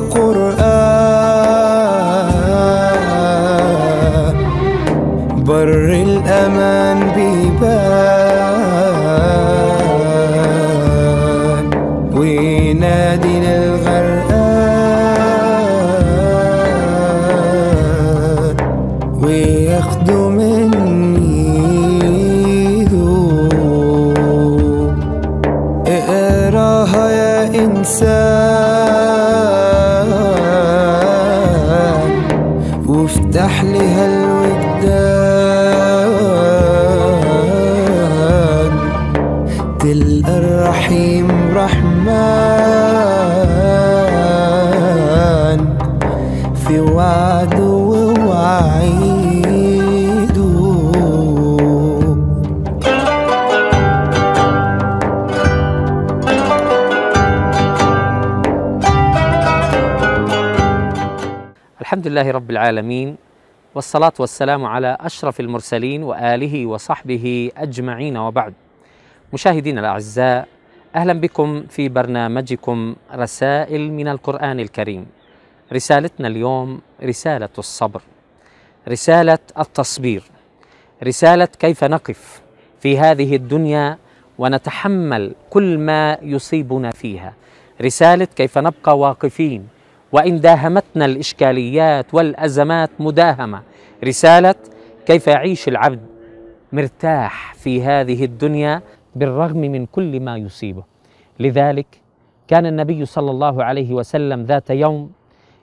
القرآن بر الأمان بيبان وينادينا العالمين والصلاة والسلام على أشرف المرسلين وآله وصحبه أجمعين وبعد مشاهدينا الأعزاء أهلا بكم في برنامجكم رسائل من القرآن الكريم رسالتنا اليوم رسالة الصبر رسالة التصبير رسالة كيف نقف في هذه الدنيا ونتحمل كل ما يصيبنا فيها رسالة كيف نبقى واقفين وإن داهمتنا الإشكاليات والأزمات مداهمة رسالة كيف يعيش العبد مرتاح في هذه الدنيا بالرغم من كل ما يصيبه لذلك كان النبي صلى الله عليه وسلم ذات يوم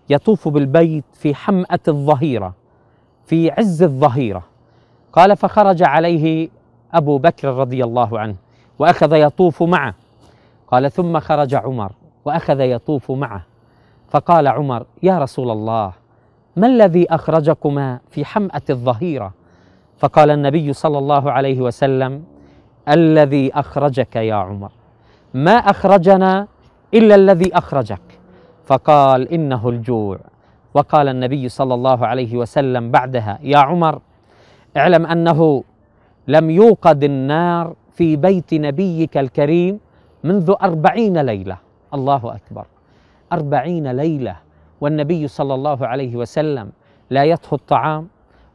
يطوف بالبيت في حمأة الظهيرة في عز الظهيرة قال فخرج عليه أبو بكر رضي الله عنه وأخذ يطوف معه قال ثم خرج عمر وأخذ يطوف معه فقال عمر يا رسول الله ما الذي اخرجكما في حماه الظهيره فقال النبي صلى الله عليه وسلم الذي اخرجك يا عمر ما اخرجنا الا الذي اخرجك فقال انه الجوع وقال النبي صلى الله عليه وسلم بعدها يا عمر اعلم انه لم يوقد النار في بيت نبيك الكريم منذ أربعين ليلة الله أكبر أربعين ليلة والنبي صلى الله عليه وسلم لا يطهو الطعام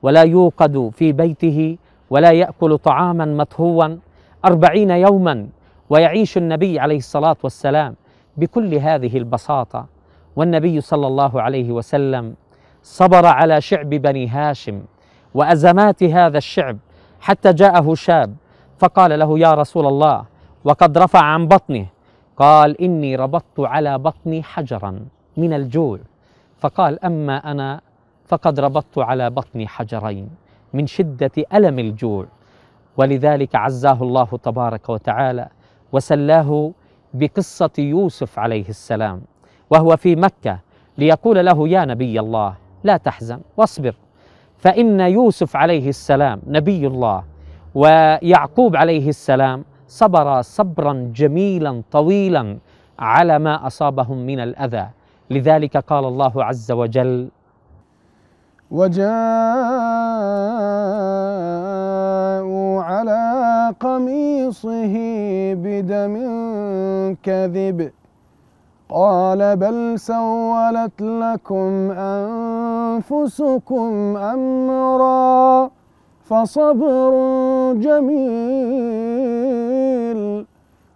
ولا يوقد في بيته ولا يأكل طعاما مطهوا أربعين يوما ويعيش النبي عليه الصلاة والسلام بكل هذه البساطة والنبي صلى الله عليه وسلم صبر على شعب بني هاشم وأزمات هذا الشعب حتى جاءه شاب فقال له يا رسول الله وقد رفع عن بطنه قال إني ربطت على بطني حجرا من الجوع فقال أما أنا فقد ربطت على بطني حجرين من شدة ألم الجوع ولذلك عزاه الله تبارك وتعالى وسلاه بقصة يوسف عليه السلام وهو في مكة ليقول له يا نبي الله لا تحزن واصبر فإن يوسف عليه السلام نبي الله ويعقوب عليه السلام صبر صبرا جميلا طويلا على ما اصابهم من الاذى لذلك قال الله عز وجل وجاءوا على قميصه بدم كذب قال بل سولت لكم انفسكم امرا فصبر جميل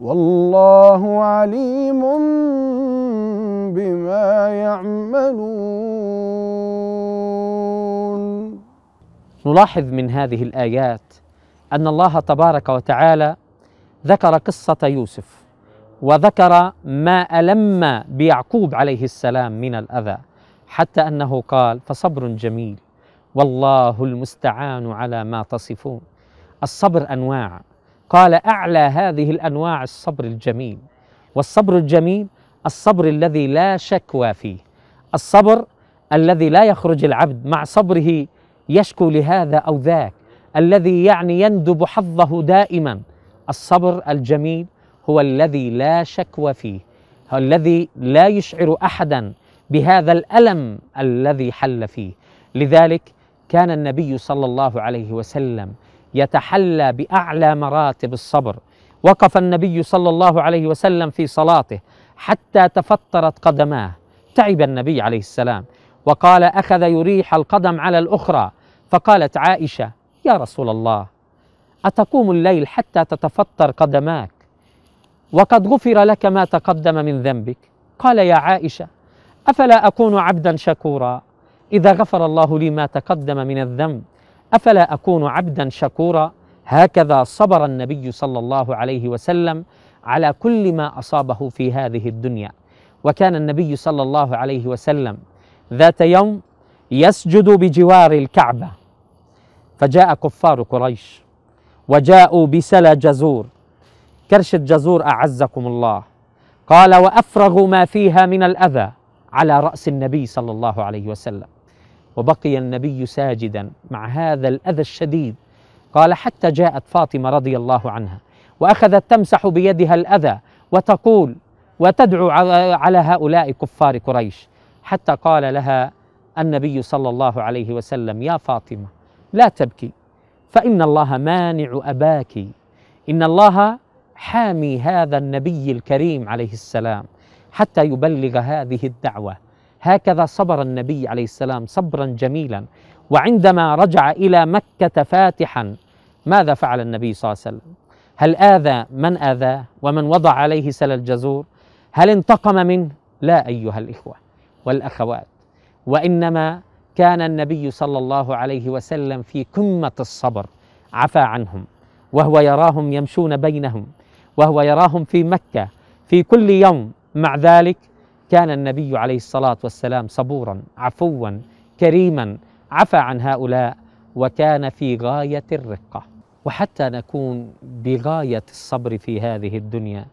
والله عليم بما يعملون نلاحظ من هذه الايات ان الله تبارك وتعالى ذكر قصه يوسف وذكر ما الم بيعقوب عليه السلام من الاذى حتى انه قال فصبر جميل والله المستعان على ما تصفون الصبر انواع قال أعلى هذه الأنواع الصبر الجميل والصبر الجميل الصبر الذي لا شكوى فيه الصبر الذي لا يخرج العبد مع صبره يشكو لهذا أو ذاك الذي يعني يندب حظه دائما الصبر الجميل هو الذي لا شكوى فيه هو الذي لا يشعر أحدا بهذا الألم الذي حل فيه لذلك كان النبي صلى الله عليه وسلم يتحلى باعلى مراتب الصبر وقف النبي صلى الله عليه وسلم في صلاته حتى تفطرت قدماه تعب النبي عليه السلام وقال اخذ يريح القدم على الاخرى فقالت عائشه يا رسول الله اتقوم الليل حتى تتفطر قدماك وقد غفر لك ما تقدم من ذنبك قال يا عائشه افلا اكون عبدا شكورا اذا غفر الله لي ما تقدم من الذنب افلا اكون عبدا شكورا هكذا صبر النبي صلى الله عليه وسلم على كل ما اصابه في هذه الدنيا وكان النبي صلى الله عليه وسلم ذات يوم يسجد بجوار الكعبه فجاء كفار قريش وجاءوا بسلا جزور كرشه جزور اعزكم الله قال وافرغوا ما فيها من الاذى على راس النبي صلى الله عليه وسلم وبقي النبي ساجدا مع هذا الاذى الشديد قال حتى جاءت فاطمه رضي الله عنها واخذت تمسح بيدها الاذى وتقول وتدعو على هؤلاء كفار قريش حتى قال لها النبي صلى الله عليه وسلم يا فاطمه لا تبكي فان الله مانع اباك ان الله حامي هذا النبي الكريم عليه السلام حتى يبلغ هذه الدعوه هكذا صبر النبي عليه السلام صبرا جميلا وعندما رجع الى مكه فاتحا ماذا فعل النبي صلى الله عليه وسلم هل اذى من اذاه ومن وضع عليه سل الجزور هل انتقم منه لا ايها الاخوه والاخوات وانما كان النبي صلى الله عليه وسلم في قمه الصبر عفى عنهم وهو يراهم يمشون بينهم وهو يراهم في مكه في كل يوم مع ذلك كان النبي عليه الصلاه والسلام صبورا عفوا كريما عفى عن هؤلاء وكان في غايه الرقه وحتى نكون بغايه الصبر في هذه الدنيا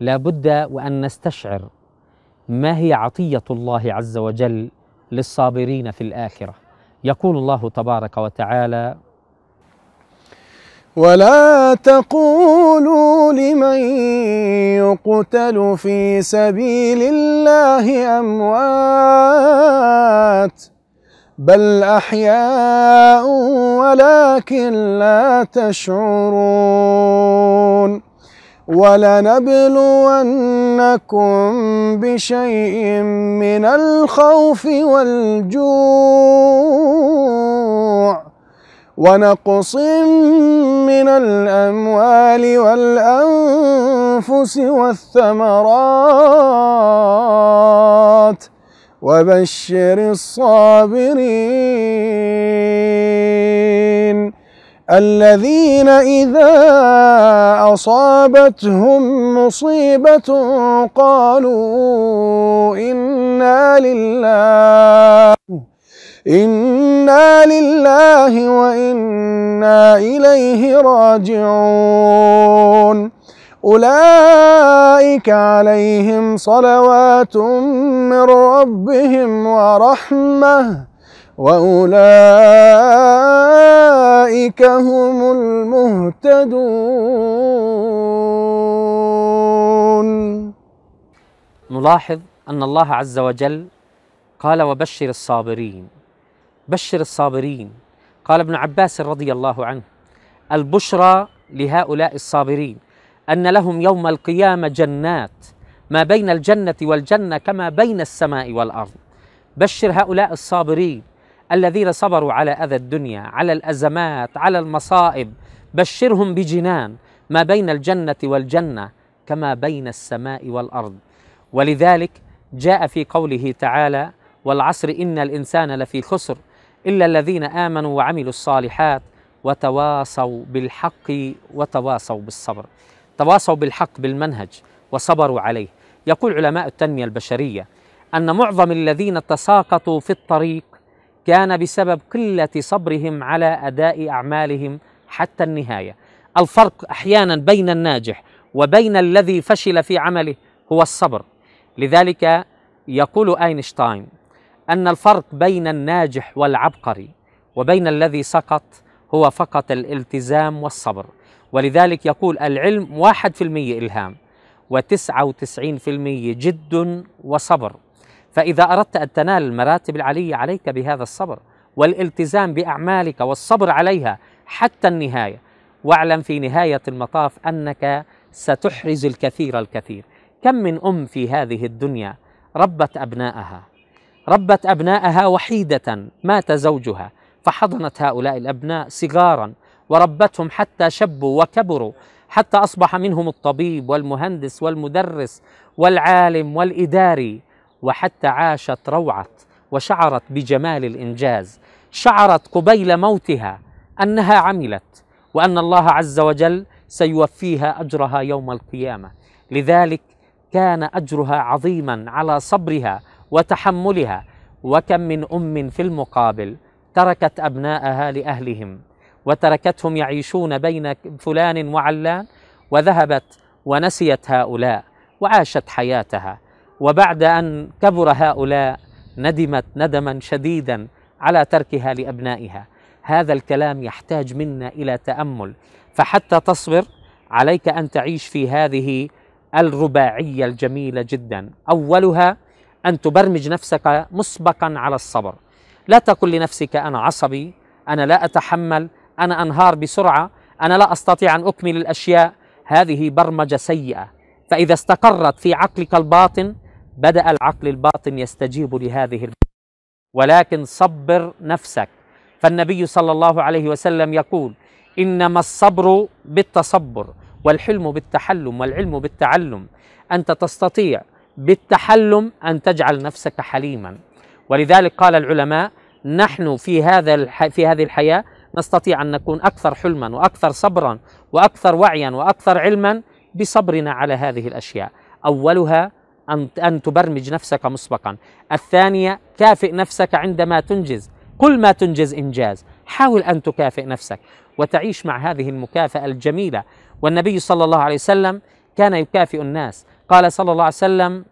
لابد وان نستشعر ما هي عطيه الله عز وجل للصابرين في الاخره يقول الله تبارك وتعالى ولا تقولوا لمن يقتل في سبيل الله أموات بل أحياء ولكن لا تشعرون ولنبلونكم بشيء من الخوف والجوع ونقص من الأموال والأنفس والثمرات وبشر الصابرين الذين إذا أصابتهم مصيبة قالوا إنا لله إنا لله وإنا إليه راجعون أولئك عليهم صلوات من ربهم ورحمة وأولئك هم المهتدون نلاحظ أن الله عز وجل قال وبشر الصابرين بشر الصابرين قال ابن عباس رضي الله عنه البشرى لهؤلاء الصابرين ان لهم يوم القيامه جنات ما بين الجنه والجنه كما بين السماء والارض بشر هؤلاء الصابرين الذين صبروا على اذى الدنيا على الازمات على المصائب بشرهم بجنان ما بين الجنه والجنه كما بين السماء والارض ولذلك جاء في قوله تعالى والعصر ان الانسان لفي خسر إلا الذين آمنوا وعملوا الصالحات وتواصوا بالحق وتواصوا بالصبر تواصوا بالحق بالمنهج وصبروا عليه يقول علماء التنمية البشرية أن معظم الذين تساقطوا في الطريق كان بسبب قلة صبرهم على أداء أعمالهم حتى النهاية الفرق أحيانا بين الناجح وبين الذي فشل في عمله هو الصبر لذلك يقول أينشتاين أن الفرق بين الناجح والعبقري وبين الذي سقط هو فقط الالتزام والصبر ولذلك يقول العلم 1% إلهام و99% جد وصبر فإذا أردت أن تنال المراتب العلية عليك بهذا الصبر والالتزام بأعمالك والصبر عليها حتى النهاية واعلم في نهاية المطاف أنك ستحرز الكثير الكثير كم من أم في هذه الدنيا ربت أبنائها ربت أبناءها وحيدة مات زوجها فحضنت هؤلاء الأبناء صغارا وربتهم حتى شبوا وكبروا حتى أصبح منهم الطبيب والمهندس والمدرس والعالم والإداري وحتى عاشت روعة وشعرت بجمال الإنجاز شعرت قبيل موتها أنها عملت وأن الله عز وجل سيوفيها أجرها يوم القيامة لذلك كان أجرها عظيما على صبرها وتحملها وكم من ام في المقابل تركت ابناءها لاهلهم وتركتهم يعيشون بين فلان وعلان وذهبت ونسيت هؤلاء وعاشت حياتها وبعد ان كبر هؤلاء ندمت ندما شديدا على تركها لابنائها هذا الكلام يحتاج منا الى تامل فحتى تصبر عليك ان تعيش في هذه الرباعيه الجميله جدا اولها أن تبرمج نفسك مسبقا على الصبر لا تقل لنفسك أنا عصبي أنا لا أتحمل أنا أنهار بسرعة أنا لا أستطيع أن أكمل الأشياء هذه برمجة سيئة فإذا استقرت في عقلك الباطن بدأ العقل الباطن يستجيب لهذه البرمجة. ولكن صبر نفسك فالنبي صلى الله عليه وسلم يقول إنما الصبر بالتصبر والحلم بالتحلم والعلم بالتعلم أنت تستطيع بالتحلم أن تجعل نفسك حليما ولذلك قال العلماء نحن في هذا الح... في هذه الحياة نستطيع أن نكون أكثر حلما وأكثر صبرا وأكثر وعيا وأكثر علما بصبرنا على هذه الأشياء أولها أن أن تبرمج نفسك مسبقا الثانية كافئ نفسك عندما تنجز كل ما تنجز إنجاز حاول أن تكافئ نفسك وتعيش مع هذه المكافأة الجميلة والنبي صلى الله عليه وسلم كان يكافئ الناس قال صلى الله عليه وسلم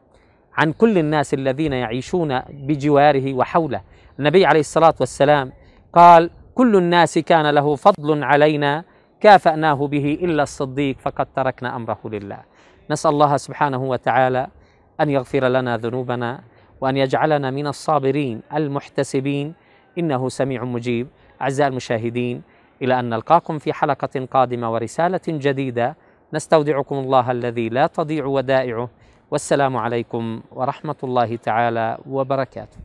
عن كل الناس الذين يعيشون بجواره وحوله النبي عليه الصلاة والسلام قال كل الناس كان له فضل علينا كافأناه به إلا الصديق فقد تركنا أمره لله نسأل الله سبحانه وتعالى أن يغفر لنا ذنوبنا وأن يجعلنا من الصابرين المحتسبين إنه سميع مجيب أعزائي المشاهدين إلى أن نلقاكم في حلقة قادمة ورسالة جديدة نستودعكم الله الذي لا تضيع ودائعه والسلام عليكم ورحمه الله تعالى وبركاته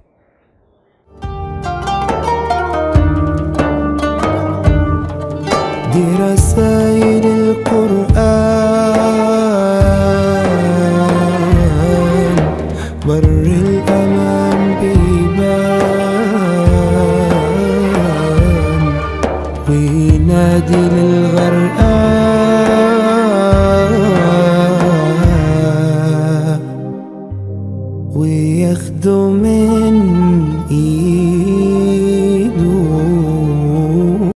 برسائل القرآن